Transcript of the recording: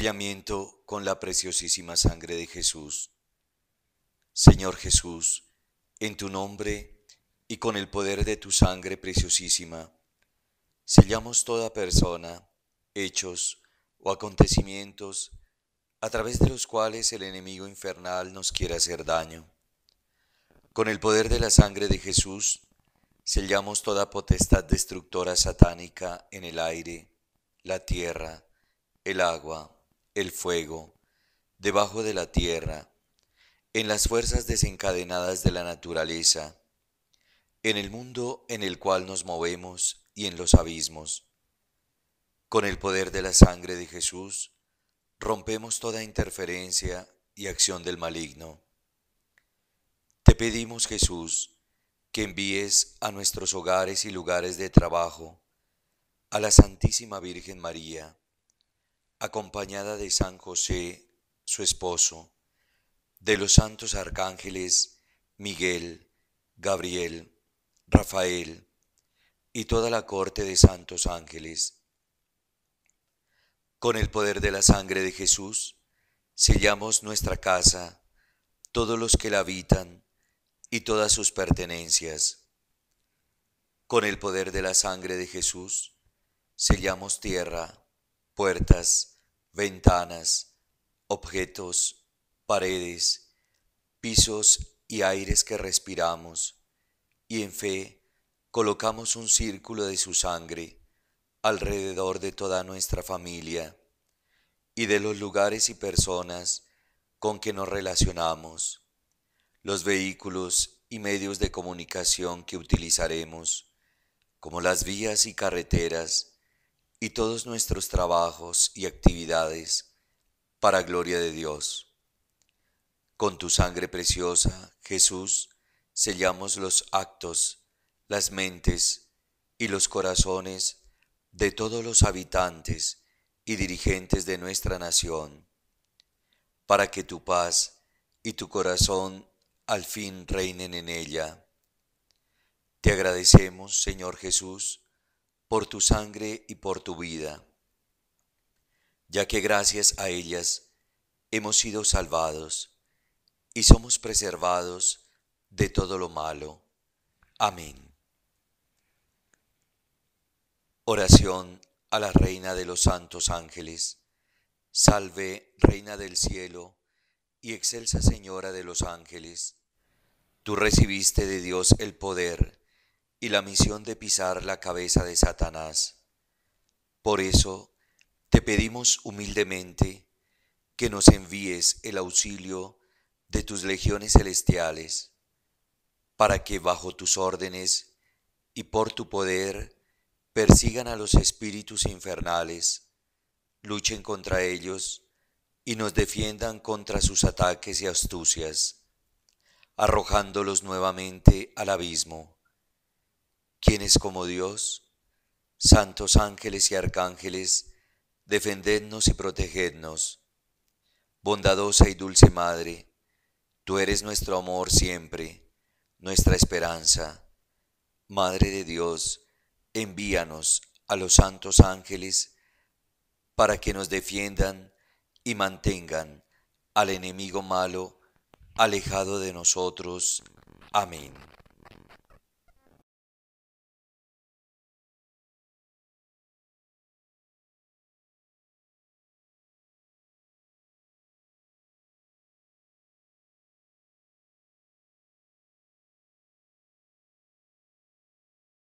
sellamiento con la preciosísima sangre de Jesús. Señor Jesús, en tu nombre y con el poder de tu sangre preciosísima, sellamos toda persona, hechos o acontecimientos a través de los cuales el enemigo infernal nos quiere hacer daño. Con el poder de la sangre de Jesús, sellamos toda potestad destructora satánica en el aire, la tierra, el agua el fuego, debajo de la tierra, en las fuerzas desencadenadas de la naturaleza, en el mundo en el cual nos movemos y en los abismos. Con el poder de la sangre de Jesús, rompemos toda interferencia y acción del maligno. Te pedimos, Jesús, que envíes a nuestros hogares y lugares de trabajo a la Santísima Virgen María acompañada de San José, su esposo, de los santos arcángeles Miguel, Gabriel, Rafael y toda la corte de santos ángeles. Con el poder de la sangre de Jesús, sellamos nuestra casa, todos los que la habitan y todas sus pertenencias. Con el poder de la sangre de Jesús, sellamos tierra, puertas, ventanas, objetos, paredes, pisos y aires que respiramos, y en fe colocamos un círculo de su sangre alrededor de toda nuestra familia y de los lugares y personas con que nos relacionamos, los vehículos y medios de comunicación que utilizaremos, como las vías y carreteras, y todos nuestros trabajos y actividades para gloria de Dios. Con tu sangre preciosa, Jesús, sellamos los actos, las mentes y los corazones de todos los habitantes y dirigentes de nuestra nación, para que tu paz y tu corazón al fin reinen en ella. Te agradecemos, Señor Jesús, por tu sangre y por tu vida, ya que gracias a ellas hemos sido salvados y somos preservados de todo lo malo. Amén. Oración a la Reina de los Santos Ángeles. Salve, Reina del Cielo y Excelsa Señora de los Ángeles. Tú recibiste de Dios el poder y la misión de pisar la cabeza de Satanás. Por eso te pedimos humildemente que nos envíes el auxilio de tus legiones celestiales, para que bajo tus órdenes y por tu poder persigan a los espíritus infernales, luchen contra ellos y nos defiendan contra sus ataques y astucias, arrojándolos nuevamente al abismo quienes como Dios? Santos ángeles y arcángeles, defendednos y protegednos. Bondadosa y dulce Madre, tú eres nuestro amor siempre, nuestra esperanza. Madre de Dios, envíanos a los santos ángeles para que nos defiendan y mantengan al enemigo malo alejado de nosotros. Amén.